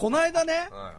この間ね、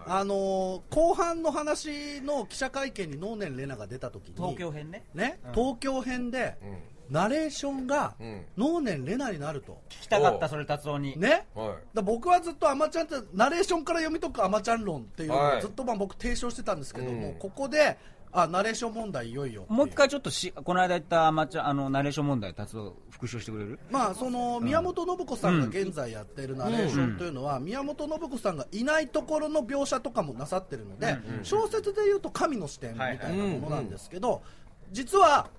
あの後半の話の記者会見に能年玲奈が出た時に東京編ねね、東京編で、うんナレーションが能年玲奈になると聞きたかったそれ達夫にね、はい、だ僕はずっと「あまちゃん」ってナレーションから読み解く「あまちゃん論」っていうのをずっとまあ僕提唱してたんですけども、はい、ここであナレーション問題いよいよもう一回ちょっとしこの間言ったアマゃんあのナレーション問題達夫復習してくれるまあその宮本信子さんが現在やってるナレーションというのは、宮本信子さんがいないところの描写とかもなさってるので、小説でいうと神の視点みたいなものなんですけど、実は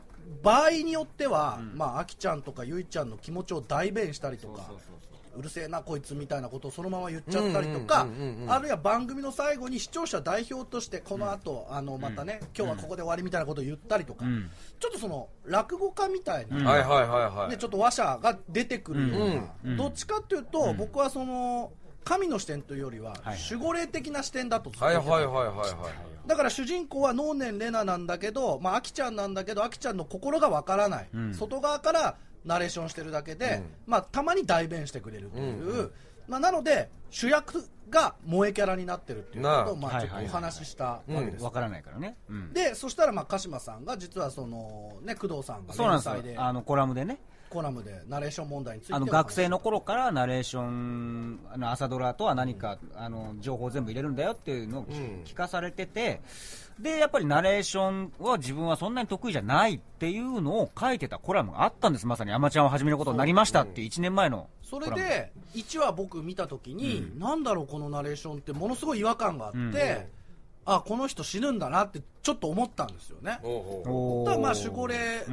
場合によっては、うん、まあ、あきちゃんとかゆいちゃんの気持ちを代弁したりとかうるせえなこいつみたいなことをそのまま言っちゃったりとか、あるいは番組の最後に視聴者代表としてこの後、うん、あのまたね、うん、今日はここで終わりみたいなことを言ったりとか、うん、ちょっとその落語家みたいな、ね、ちょっと話者が出てくるような、どっちかっていうと、僕はその神の視点というよりは、守護霊的な視点だとはいはいはいはいはいだから主人公は能年玲奈なんだけど、まあ、アちゃんなんだけど、あきちゃんの心がわからない、うん、外側からナレーションしてるだけで、うん、まあ、たまに代弁してくれるという、うんうん、まあ、なので、主役が萌えキャラになってるっていうことをまあちょっとお話ししたわけです。わからないからね。うん、でそしたらまあ鹿島さんが実はそのね工藤さんが連載であのコラムでね。コラムでナレーション問題についてあの学生の頃からナレーションあの朝ドラとは何か、うん、あの情報を全部入れるんだよっていうのを、うん、聞かされててでやっぱりナレーションは自分はそんなに得意じゃないっていうのを書いてたコラムがあったんですまさに「あまちゃんを始めることになりました」って1年前のそれで1話僕見た時に、なんだろうこのナレーションってものすごい違和感があって、あこの人死ぬんだなってちょっと思ったんですよね。おまあ守護霊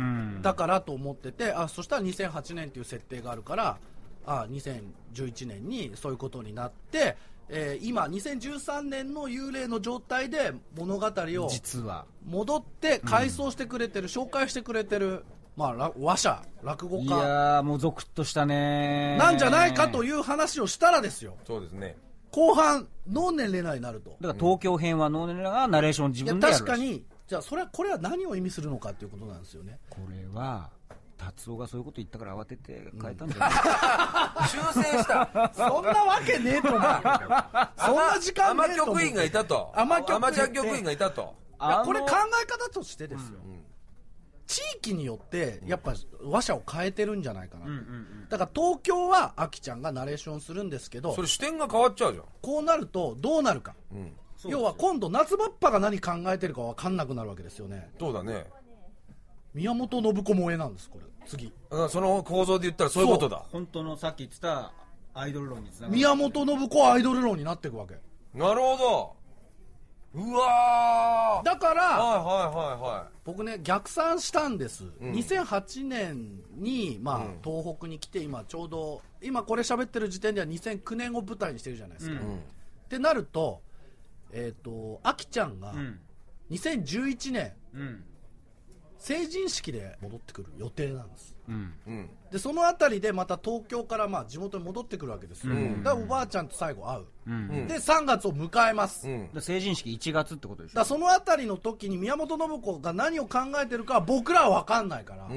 だからと思ってて、あそしたら2008年っていう設定があるからあ2011年にそういうことになって、えー、今2013年の幽霊の状態で物語を実は戻って回想してくれてる、紹介してくれてるまあ、和者落語家いやもうゾクッとしたねなんじゃないかという話をしたらですよそうですね後半能年レナになるとだから東京編は能年齢ながナレーション自分でやる確かにじゃあそれはこれは何を意味するのかということなんですよねこれは達夫がそういうこと言ったから慌てて変えたんじゃない、うん、修正したそんなわけねえとな そんな時間ねえと局員がいたとアマ局員がいたとこれ考え方としてですよ、うん地域によってやっぱ話者を変えてるんじゃないかな、うんうんうん、だから東京はあきちゃんがナレーションするんですけどそれ視点が変わっちゃうじゃんこうなるとどうなるか、うん、要は今度夏バッパが何考えてるか分かんなくなるわけですよねそうだね宮本信子萌えなんですこれ次その構造で言ったらそういうことだ本当のさっき言ってたアイドル論につながる宮本信子アイドル論になっていくわけなるほどうわだから、はいはいはいはい、僕ね逆算したんです、うん、2008年に、まあ、うん、東北に来て今ちょうど今これ喋ってる時点では2009年を舞台にしてるじゃないですか、うん、ってなるとえっ、ー、とあきちゃんが2011年、うん成人式で戻ってくる予定なんです、うんでその辺りでまた東京からまあ地元に戻ってくるわけですよ、うん、だからおばあちゃんと最後会う、で3月を迎えます、成人式1月ってことでしょだその辺りの時に宮本信子が何を考えてるか僕らは分かんないから、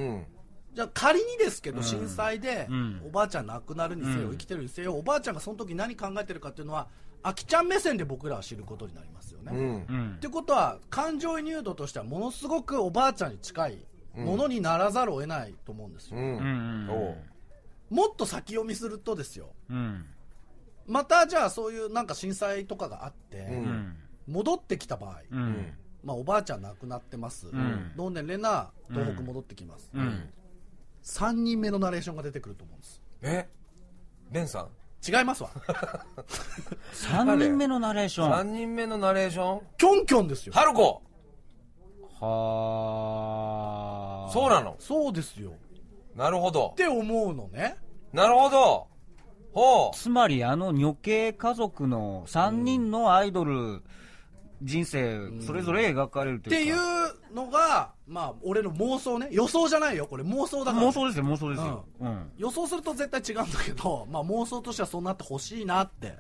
じゃあ仮にですけど、震災で、おばあちゃん亡くなるにせよ、生きてるにせよ、おばあちゃんがその時何考えてるかっていうのは、あきちゃん目線で僕らは知ることになりますよね。うん、ってことは、感情移入度としてはものすごくおばあちゃんに近いものにならざるを得ないと思うんですよ。うん、もっと先読みするとですよ、うん、またじゃあそういうなんか震災とかがあって、戻ってきた場合、まあ、おばあちゃん亡くなってます、うん、同年齢な東北戻ってきます、3人目のナレーションが出てくると思うんですえレンさん違いますわ3人目のナレーション3人目のナレーションキョンキョンですよ春子はあそうなのそうですよなるほどって思うのねなるほどほうつまりあの女系家族の3人のアイドル、うん人生それぞれ描かれるというか、っていうのがまあ俺の妄想ね予想じゃないよこれ妄想だから、妄想ですよ妄想ですよ、うん予想すると絶対違うんだけど、まあ、妄想としてはそうなってほしいなって